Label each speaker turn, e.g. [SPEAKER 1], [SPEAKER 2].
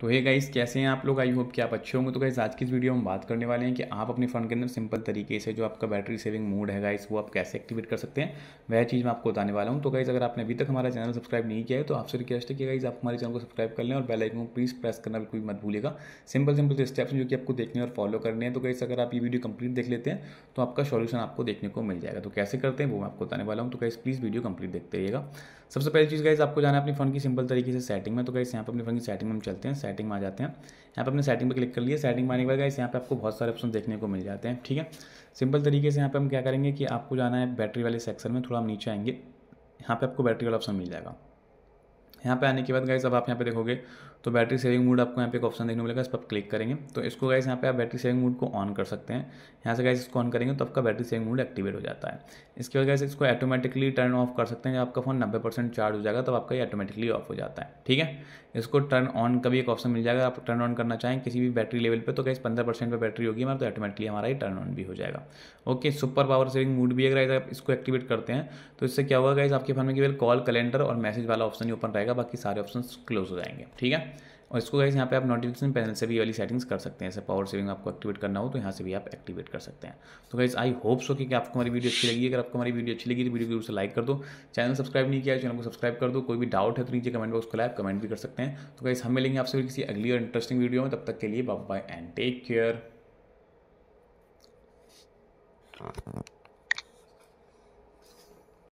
[SPEAKER 1] तो ये गाइस कैसे हैं आप लोग आई होप कि आप अच्छे होंगे तो गाइस आज की इस वीडियो में बात करने वाले हैं कि आप अपने फ़ोन के अंदर सिंपल तरीके से जो आपका बैटरी सेविंग मोड है गाइस वो आप कैसे एक्टिवेट कर सकते हैं वह चीज़ मैं आपको बताने वाला हूं तो गाइस अगर आपने अभी तक हमारा चैनल सब्सक्राइब नहीं किया है तो आपसे रिक्वेस्ट है कि गाइज़ आप हमारे चैनल को सब्सक्राइब कर लें और बेलाइकन को प्लीज़ प्रेस करना बिल्कुल मत भूलिएगा सिंपल सिंपल स्टेप्स जो कि आपको देखने और फॉलो करने हैं तो गाइस अगर आप ये वीडियो कंप्लीट देख लेते हैं तो आपका सॉल्यूशन आपको देखने को मिल जाएगा तो कैसे करते हैं वो मैं आपको बताने वाला हूँ तो गाइस प्लीज़ वीडियो कंप्लीट देखते रहिएगा सबसे पहली चीज़ गाइस आपको जाना है अपने फ़ोन की सिंपल तरीके से सेटिंग में तो गाइस यहाँ पर अपने फ़ोन की सेटिंग में हम चलते हैं सेटिंग में आ जाते हैं यहाँ पर अपने सेटिंग पर क्लिक कर लिया सेटिंग में आने के बाद यहाँ पर आपको बहुत सारे ऑप्शन देखने को मिल जाते हैं ठीक है सिंपल तरीके से यहाँ पर हम क्या करेंगे कि आपको जाना है बैटरी वाले सेक्शन में थोड़ा हम नीचे आएंगे यहाँ पर आपको बैटरी वाला ऑप्शन मिल जाएगा यहाँ पे आने के बाद गाइस अब आप यहाँ पे देखोगे तो बैटरी सेविंग मोड आपको यहाँ पे एक ऑप्शन देखने को मिलेगा इस पर क्लिक करेंगे तो इसको गाइस यहाँ पे आप बैटरी सेविंग मोड को ऑन कर सकते हैं यहाँ से गाइस इसको ऑन करेंगे तो आपका बैटरी सेविंग मोड एक्टिवेट हो जाता है इसके बाद गाइस इसको ऑटोमेटिकली टर्न ऑफ कर सकते हैं जब आपका फोन नब्बे परसेंट चार्ज हो जाएगा तब तो आपका ये ऑटोमेटिकली ऑफ हो जाता है ठीक है इसको टर्न ऑन का भी एक ऑप्शन मिल जाएगा आप टर्न ऑन करना चाहें किसी भी बैटरी लेवल पर तो गाइस पंद्रह परसेंट पर बैटरी होगी मतलब हमारा तो ऑटोमेटिकली हमारा ही टर्न ऑन भी हो जाएगा okay super power saving mode भी अगर आप इसको एक्टिवेट करते हैं तो इससे क्या होगा गाइस आपके फोन में केवल कॉल कैलेंडर और मैसेज वाला ऑप्शन ही ओपन रहेगा बाकी सारे ऑप्शन क्लोज हो जाएंगे ठीक है और इसको गाइस यहाँ पे आप नोटिफिकेशन पैनल से भी वाली सेटिंग्स कर सकते हैं जैसे पावर सेविंग आपको एक्टिवेट करना हो तो यहाँ से भी आप एक्टिवेट कर सकते हैं तो गाइस आई होप सो कि आपको हमारी वीडियो अच्छी लगी अगर आपको हमारी वीडियो अच्छी लगी तो वीडियो से लाइक कर दो चैनल सब्सक्राइब नहीं किया चैनल को सब्सक्राइब कर दो कोई भी डाउट है तो नीचे कमेंट बॉक्स खुला कमेंट भी कर सकते हैं तो गाइस हम मिलेंगे आपसे किसी अगली और इंटरेस्टिंग वीडियो में तब तक के लिए बाय एंड टेक केयर